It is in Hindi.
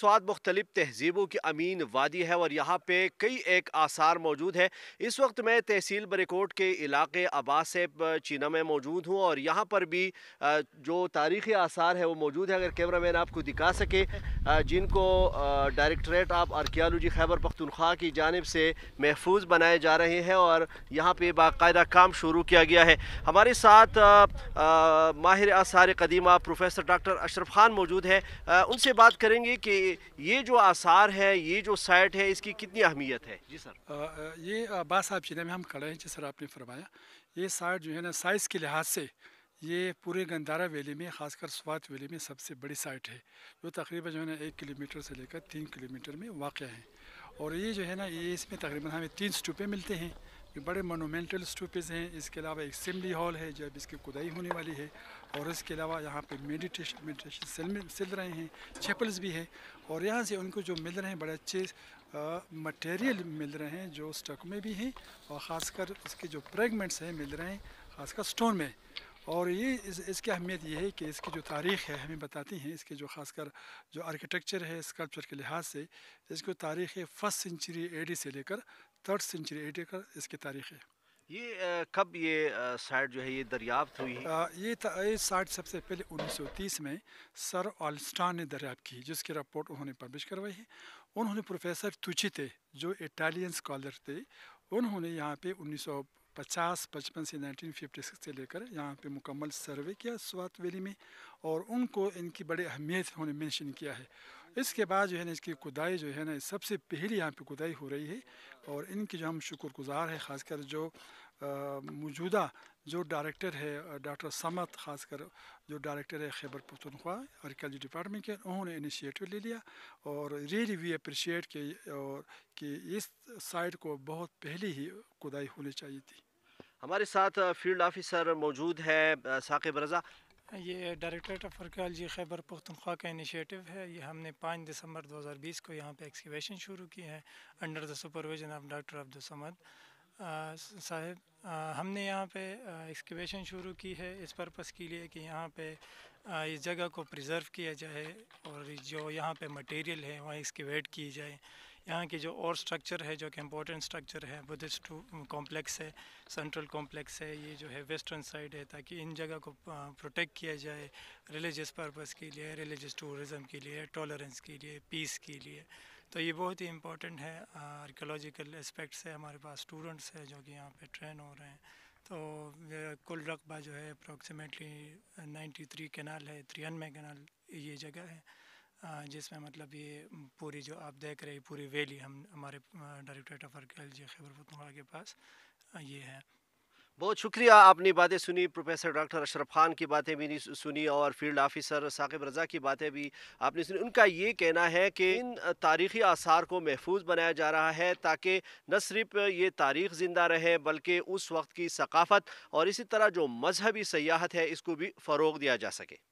स्वाद मुख्तलिफ तहजीबों की अमीन वादी है और यहाँ पे कई एक आसार मौजूद है इस वक्त मैं तहसील बरेकोट के इलाके आबास चीना में मौजूद हूँ और यहाँ पर भी जो तारीख़ी आसार है वो मौजूद है अगर कैमरा मैन आपको दिखा सके जिनको डायरेक्टरेट आप आर्कियालॉजी खैबर पख्तनख्वा की जानब से महफूज बनाए जा रहे हैं और यहाँ पर बाकायदा काम शुरू किया गया है हमारे साथ माहिर आसार कदीमा प्रोफेसर डॉक्टर अशरफ खान मौजूद है उनसे बात करेंगे कि ये जो आसार है ये जो साइट है इसकी कितनी अहमियत है जी सर ये अब्बास साहब जिले में हम खड़े हैं जी सर आपने फरमाया ये साइट जो है ना साइज़ के लिहाज से ये पूरे गंदारा वैली में ख़ासकर स्वात वैली में सबसे बड़ी साइट है जो तकरीबन जो है ना एक किलोमीटर से लेकर तीन किलोमीटर में वाक़ है और ये जो है ना ये इसमें तकरीबन हमें तीन स्टूपे मिलते हैं ये बड़े मोनोमेंटल स्टूपेज हैं इसके अलावा एक सिमली हॉल है जब इसकी खुदाई होने वाली है और इसके अलावा यहाँ पे मेडिटेशन मेडिटेशन सेल में सिल रहे हैं चैपल्स भी हैं और यहाँ से उनको जो मिल रहे हैं बड़े अच्छे मटेरियल मिल रहे हैं जो स्टक में भी हैं और ख़ासकर उसके जो प्रेगमेंट्स हैं मिल रहे हैं ख़ासकर स्टोन में और ये इस, इसकी अहमियत ये है कि इसकी जो तारीख़ है हमें बताती हैं इसके जो खासकर जो आर्किटेक्चर है स्कल्पचर के लिहाज से इसको तारीख़ है फर्स्ट सेंचुरी एडी से लेकर थर्ड सेंचुरी एडी कर इसकी तारीख़ है ये कब ये साइट जो है ये दरियाफ्त हुई है ये ये साइट सबसे पहले 1930 में सर ऑलस्टान ने दरियाफ्त की जिसकी रिपोर्ट उन्होंने पब्लिश करवाई है उन्होंने प्रोफेसर तुचिते जो इटालियन स्कॉलर थे उन्होंने यहाँ पे उन्नीस पचास पचपन से नाइनटीन फिफ्टी सिक्स से लेकर यहाँ पे मुकम्मल सर्वे किया स्वात वैली में और उनको इनकी बड़ी अहमियत उन्होंने मेंशन किया है इसके बाद जो है ना इसकी खुदाई जो है ना सबसे पहली यहाँ पे खुदाई हो रही है और इनकी जो हम शुक्रगुजार है ख़ासकर जो मौजूदा जो डायरेक्टर है डॉक्टर समत खासकर जो डायरेक्टर है खैबर पुतनख्वा एग्रीकल्चर डिपार्टमेंट के उन्होंने इनिशिएटिव ले लिया और रियली वी अप्रिशिएट के और कि इस साइड को बहुत पहले ही खुदाई होनी चाहिए थी हमारे साथ फील्ड ऑफिसर मौजूद है साकिब रज़ा ये डायरेक्टरेट ऑफ फरकाल जी खैबर पुख्तनख्वा का इनिशिएटिव है ये हमने 5 दिसंबर 2020 को यहाँ पे एक्सकवेशन शुरू की है under the supervision of doctor Abdul Samad साहब हमने यहाँ पे एक्सकवेशन शुरू की है इस परपज़ के लिए कि यहाँ पे आ, इस जगह को प्रिजर्व किया जाए और जो यहाँ पे मटेरियल है वहाँ एक्सकवेट की जाए यहाँ की जो और स्ट्रक्चर है जो कि इम्पोर्टेंट स्ट्रक्चर है बुद्धिस्ट कॉम्प्लेक्स um, है सेंट्रल कॉम्प्लेक्स है ये जो है वेस्टर्न साइड है ताकि इन जगह को प्रोटेक्ट uh, किया जाए रिलीजियस पर्पज़ के लिए रिलीजियस टूरिज़म के लिए टॉलरेंस के लिए पीस के लिए तो ये बहुत ही इम्पोर्टेंट है आर्कोलॉजिकल uh, एस्पेक्ट है हमारे पास स्टूडेंट्स हैं जो कि यहाँ पर ट्रेन हो रहे हैं तो कुल रकबा जो है अप्रोक्सीमेटली नाइन्टी थ्री कैनाल है त्रियानवे कैनाल ये जगह है जिसमें मतलब ये पूरी जो आप देख रहे पूरी वैली हम हमारे डायरेक्टरेट ऑफ आर्कियोलॉजी खैबर पुतवा के पास ये है बहुत शुक्रिया आपने बातें सुनी प्रोफेसर डॉक्टर अशरफ खान की बातें भी सुनी और फील्ड ऑफिसर साकिब रज़ा की बातें भी आपने सुनी उनका ये कहना है कि इन तारीख़ी आसार को महफूज बनाया जा रहा है ताकि न सिर्फ ये तारीख ज़िंदा रहे बल्कि उस वक्त की सकाफ़त और इसी तरह जो मजहबी सयाहत है इसको भी फ़रोग दिया जा सके